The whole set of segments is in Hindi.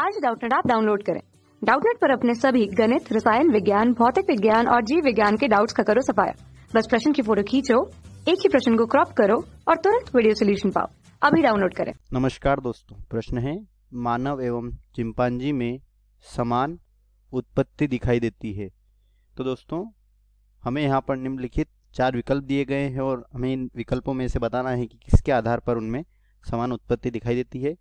आज डाउटनेट आप डाउनलोड करें डाउटनेट पर अपने सभी गणित रसायन विज्ञान भौतिक विज्ञान और जीव विज्ञान के डाउट्स का करो सफाया बस प्रश्न की फोटो खींचो एक ही प्रश्न को क्रॉप करो और तुरंत वीडियो सोल्यूशन पाओ अभी डाउनलोड करें नमस्कार दोस्तों प्रश्न है मानव एवं चिंपांजी में समान उत्पत्ति दिखाई देती है तो दोस्तों हमें यहाँ पर निम्नलिखित चार विकल्प दिए गए हैं और हमें इन विकल्पों में से बताना है कि किसके आधार पर उनमें समान उत्पत्ति दिखाई देती है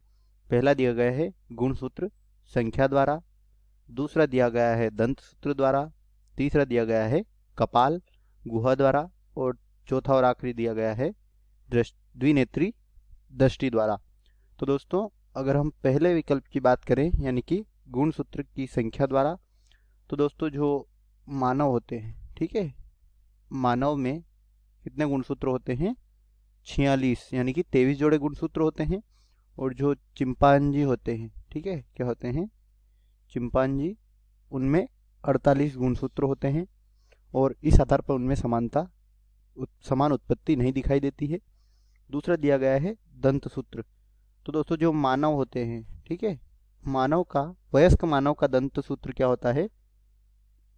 पहला दिया गया है गुण सूत्र संख्या द्वारा दूसरा दिया गया है दंत सूत्र द्वारा तीसरा दिया गया है कपाल गुहा द्वारा और चौथा और आखिरी दिया गया है द्विनेत्री दृष्टि द्वारा तो दोस्तों अगर हम पहले विकल्प की बात करें यानी कि गुण सूत्र की संख्या द्वारा तो दोस्तों जो मानव होते हैं ठीक है मानव में कितने गुणसूत्र होते हैं छियालीस यानी कि तेईस जोड़े गुणसूत्र होते हैं और जो चिंपांजी होते हैं ठीक है क्या होते हैं चिंपांजी उनमें 48 गुणसूत्र होते हैं और इस आधार पर उनमें समानता उत, समान उत्पत्ति नहीं दिखाई देती है दूसरा दिया गया है दंत सूत्र तो दोस्तों जो मानव होते हैं ठीक है मानव का वयस्क मानव का दंत सूत्र क्या होता है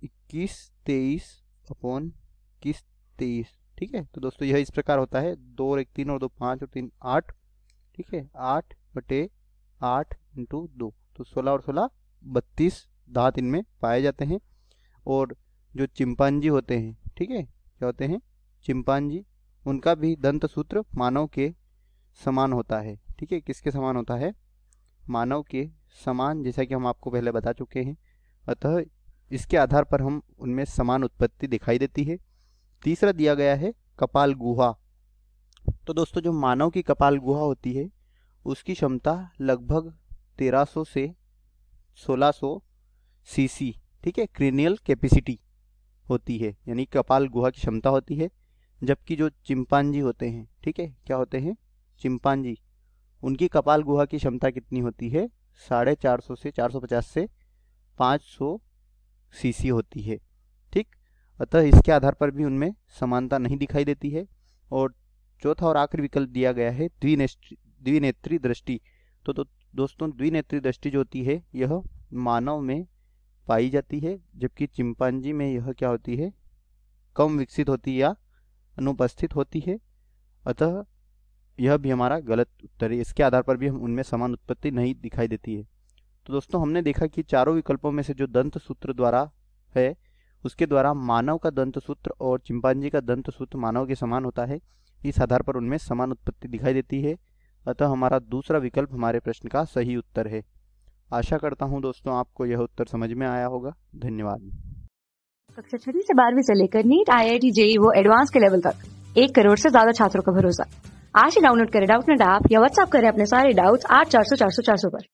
इक्कीस तेईस अपॉन इक्कीस तेईस ठीक है तो दोस्तों यह इस प्रकार होता है दो और एक तीन और दो पाँच और तीन आठ ठीक है आठ बटे आठ इंटू दो तो सोलह और सोलह बत्तीस दांत इनमें पाए जाते हैं और जो चिंपांजी होते हैं ठीक है क्या होते हैं चिंपांजी उनका भी दंत सूत्र मानव के समान होता है ठीक है किसके समान होता है मानव के समान जैसा कि हम आपको पहले बता चुके हैं अतः इसके आधार पर हम उनमें समान उत्पत्ति दिखाई देती है तीसरा दिया गया है कपाल गुहा तो दोस्तों जो मानव की कपाल गुहा होती है उसकी क्षमता लगभग 1300 से 1600 सीसी ठीक है क्रेनियल कैपेसिटी होती है यानी कपाल गुहा की क्षमता होती है जबकि जो चिंपांजी होते हैं ठीक है क्या होते हैं चिंपांजी उनकी कपाल गुहा की क्षमता कितनी होती है साढ़े चार सौ से चार सौ पचास से पाँच सौ सीसी होती है ठीक अतः इसके आधार पर भी उनमें समानता नहीं दिखाई देती है और चौथा और आखिरी विकल्प दिया गया है द्विनेस्त्री द्विनेत्री दृष्टि तो, तो दोस्तों द्विनेत्री दृष्टि जो होती है यह मानव में पाई जाती है जबकि चिंपांजी में यह क्या होती है कम विकसित होती या अनुपस्थित होती है अतः यह भी हमारा गलत उत्तर है इसके आधार पर भी हम उनमें समान उत्पत्ति नहीं दिखाई देती है तो दोस्तों हमने देखा कि चारों विकल्पों में से जो दंत सूत्र द्वारा है उसके द्वारा मानव का दंत सूत्र और चिंपांजी का दंत सूत्र मानव के समान होता है इस आधार पर उनमें समान उत्पत्ति दिखाई देती है अतः हमारा दूसरा विकल्प हमारे प्रश्न का सही उत्तर है आशा करता हूँ दोस्तों आपको यह उत्तर समझ में आया होगा धन्यवाद कक्षा छठी से बारहवीं से लेकर NEET I I T JEE वो एडवांस के लेवल तक एक करोड़ से ज्यादा छात्रों का भरोसा आज ही डाउनलोड करें डाउट नेट ऐप या व्हाट्सएप करें अपने सारे डाउट्स आठ चार सौ चार सौ चार सौ पर